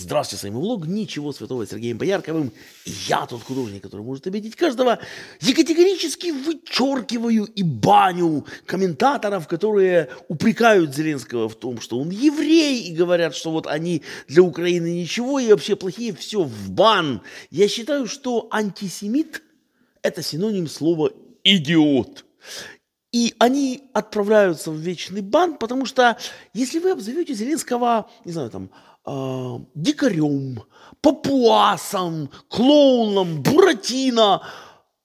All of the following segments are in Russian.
Здравствуйте, с вами Влог. Ничего святого с Сергеем Боярковым. Я тот художник, который может обидеть каждого. Я категорически вычеркиваю и баню комментаторов, которые упрекают Зеленского в том, что он еврей, и говорят, что вот они для Украины ничего, и вообще плохие, все в бан. Я считаю, что антисемит – это синоним слова «идиот». И они отправляются в вечный бан, потому что если вы обзовете Зеленского, не знаю, там, э, дикарем, папуасом, клоуном, буратино.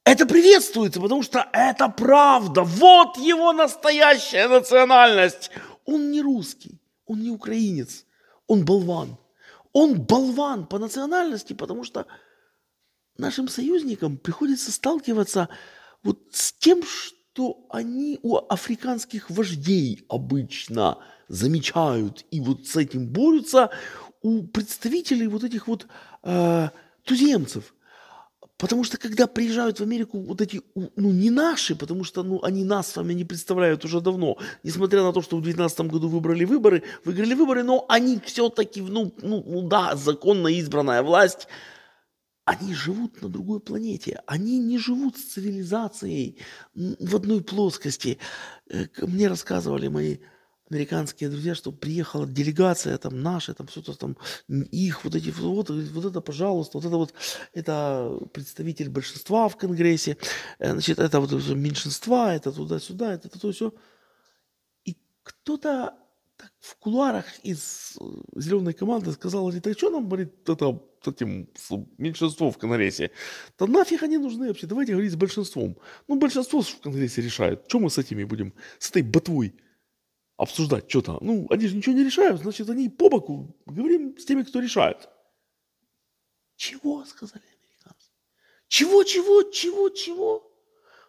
Это приветствуется, потому что это правда. Вот его настоящая национальность. Он не русский, он не украинец, он болван. Он болван по национальности, потому что нашим союзникам приходится сталкиваться вот с тем, что что они у африканских вождей обычно замечают и вот с этим борются у представителей вот этих вот э, туземцев. Потому что когда приезжают в Америку вот эти, ну не наши, потому что ну, они нас с вами не представляют уже давно, несмотря на то, что в 2019 году выбрали выборы, выиграли выборы, но они все-таки, ну, ну, ну да, законно избранная власть, они живут на другой планете. Они не живут с цивилизацией в одной плоскости. Э, мне рассказывали мои американские друзья, что приехала делегация там наша, там что-то там, их вот эти, вот, э, вот это, пожалуйста, вот это вот, это представитель большинства в Конгрессе, э, значит, это вот меньшинства, это туда-сюда, это то все. И кто-то так в кулуарах из э, зеленой команды сказал нам говорит, это этим меньшинством в Конгрессе. Да нафиг они нужны вообще? Давайте говорить с большинством. Ну, большинство в Конгрессе решает. Что мы с этими будем, с этой ботвой обсуждать что-то? Ну, они же ничего не решают, значит, они по боку. Говорим с теми, кто решает. Чего, сказали американцы? Чего, чего, чего, чего?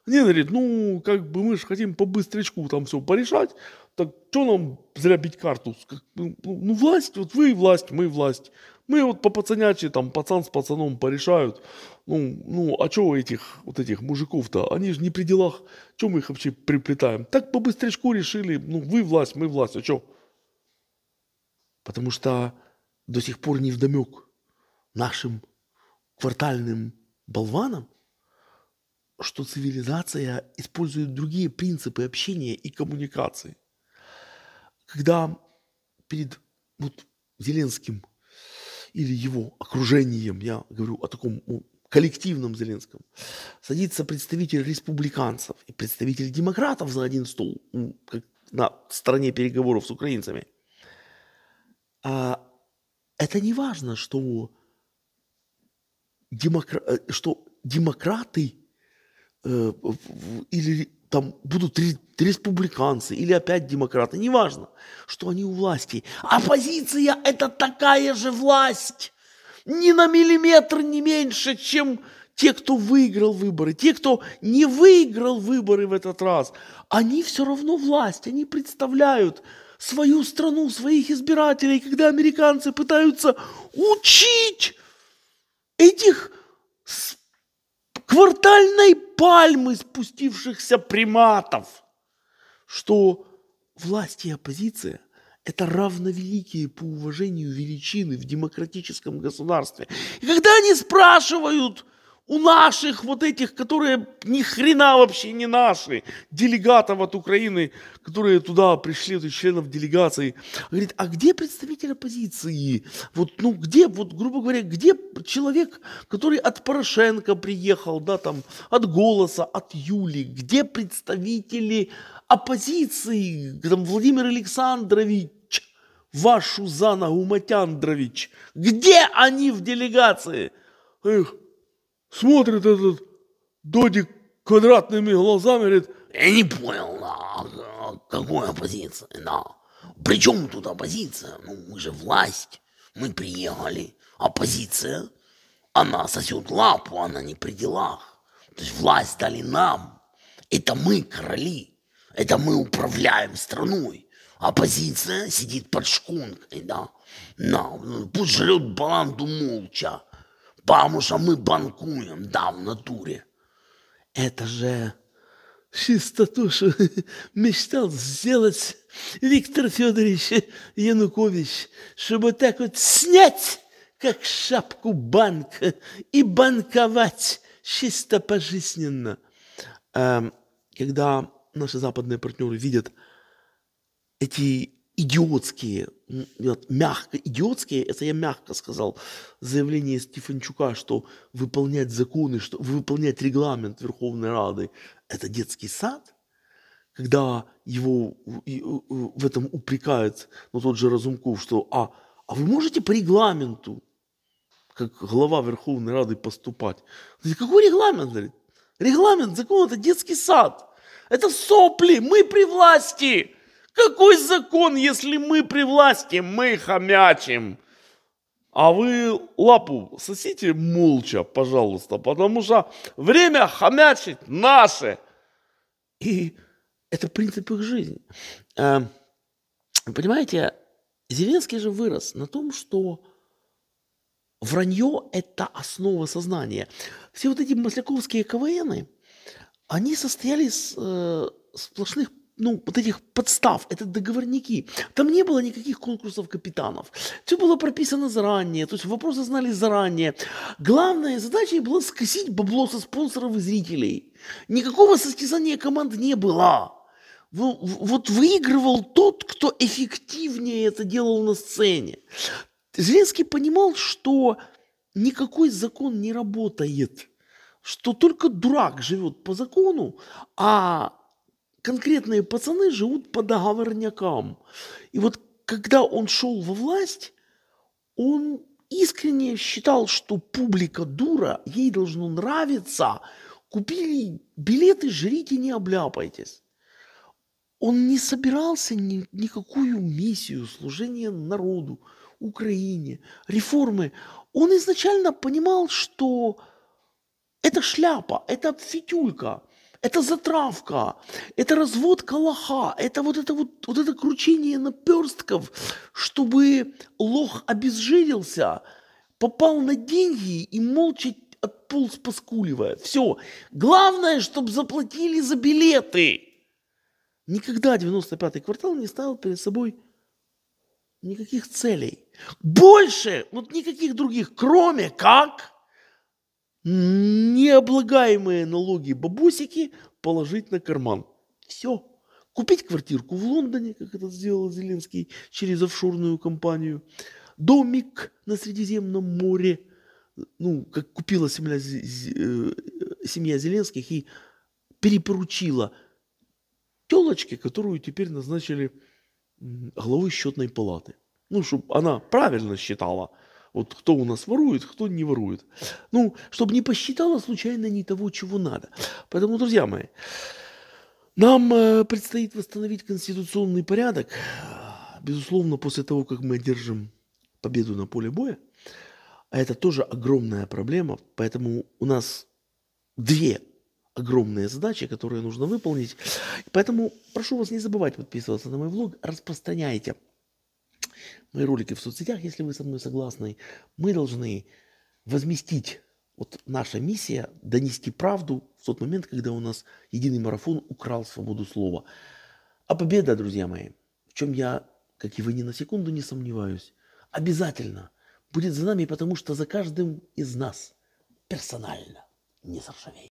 Они говорят, ну, как бы мы же хотим по быстрячку там все порешать, так что нам зря бить карту? Ну, ну, ну, власть, вот вы власть, мы власть. Мы вот по пацанячи, там, пацан с пацаном порешают. Ну, ну а чего этих, вот этих мужиков-то? Они же не при делах. Чем мы их вообще приплетаем? Так по быстрячку решили, ну, вы власть, мы власть, а что? Потому что до сих пор не вдомек нашим квартальным болванам, что цивилизация использует другие принципы общения и коммуникации. Когда перед вот, Зеленским или его окружением, я говорю о таком коллективном Зеленском, садится представитель республиканцев и представитель демократов за один стол на стороне переговоров с украинцами, а, это не важно, что, демокра... Э, что демократы Э, или там будут республиканцы или опять демократы, неважно, что они у власти. Оппозиция – это такая же власть, ни на миллиметр не меньше, чем те, кто выиграл выборы, те, кто не выиграл выборы в этот раз, они все равно власть, они представляют свою страну, своих избирателей, когда американцы пытаются учить этих квартальной пальмы спустившихся приматов, что власть и оппозиция – это равновеликие по уважению величины в демократическом государстве. И когда они спрашивают – у наших вот этих, которые ни хрена вообще не наши, делегатов от Украины, которые туда пришли, то есть членов делегации, говорит, а где представитель оппозиции? Вот, ну, где, вот, грубо говоря, где человек, который от Порошенко приехал, да, там, от Голоса, от Юли, где представители оппозиции, там, Владимир Александрович, вашу за ногу, Матяндрович, где они в делегации? Эх, смотрит этот Додик квадратными глазами, говорит, я не понял, а, какой оппозиция, да. Причем тут оппозиция? Ну, мы же власть, мы приехали. Оппозиция, она сосет лапу, она не при делах. То есть власть дали нам. Это мы короли, это мы управляем страной. Оппозиция сидит под шконкой, да. На, пусть жрет баланду молча потому что мы банкуем, да, в натуре. Это же чисто то, что мечтал сделать Виктор Федорович Янукович, чтобы так вот снять, как шапку банка, и банковать чисто пожизненно. Эм, когда наши западные партнеры видят эти идиотские, мягко, идиотские, это я мягко сказал, заявление Стефанчука, что выполнять законы, что выполнять регламент Верховной Рады – это детский сад, когда его в этом упрекает ну, тот же Разумков, что а, а вы можете по регламенту, как глава Верховной Рады, поступать? Говорит, Какой регламент? регламент, закон – это детский сад. Это сопли, мы при власти. Какой закон, если мы при власти, мы хомячим? А вы лапу сосите молча, пожалуйста, потому что время хомячить наше. И это принцип их жизни. А, понимаете, Зеленский же вырос на том, что вранье – это основа сознания. Все вот эти масляковские КВНы, они состояли из э, сплошных ну, вот этих подстав, это договорники. Там не было никаких конкурсов капитанов. Все было прописано заранее, то есть вопросы знали заранее. Главная задача была скосить бабло со спонсоров и зрителей. Никакого состязания команд не было. Вот выигрывал тот, кто эффективнее это делал на сцене. Зеленский понимал, что никакой закон не работает, что только дурак живет по закону, а конкретные пацаны живут по договорнякам. И вот когда он шел во власть, он искренне считал, что публика дура, ей должно нравиться. Купили билеты, жрите, не обляпайтесь. Он не собирался ни, никакую миссию служения народу, Украине, реформы. Он изначально понимал, что это шляпа, это фитюлька – это затравка, это разводка лоха, это вот это вот, вот это кручение наперстков, чтобы лох обезжирился, попал на деньги и молча отполз поскуливая. Все. Главное, чтобы заплатили за билеты. Никогда 95-й квартал не ставил перед собой никаких целей. Больше, вот никаких других, кроме как необлагаемые налоги бабусики положить на карман. Все. Купить квартирку в Лондоне, как это сделал Зеленский через офшорную компанию. Домик на Средиземном море. Ну, как купила семья, э, семья Зеленских и перепоручила телочке, которую теперь назначили главой счетной палаты. Ну, чтобы она правильно считала – вот кто у нас ворует, кто не ворует. Ну, чтобы не посчитала случайно не того, чего надо. Поэтому, друзья мои, нам э, предстоит восстановить конституционный порядок. Безусловно, после того, как мы одержим победу на поле боя, а это тоже огромная проблема, поэтому у нас две огромные задачи, которые нужно выполнить. Поэтому прошу вас не забывать подписываться на мой влог, распространяйте мои ну ролики в соцсетях, если вы со мной согласны, мы должны возместить вот наша миссия донести правду в тот момент, когда у нас единый марафон украл свободу слова. А победа, друзья мои, в чем я, как и вы, ни на секунду не сомневаюсь, обязательно будет за нами, потому что за каждым из нас персонально не заржавеет.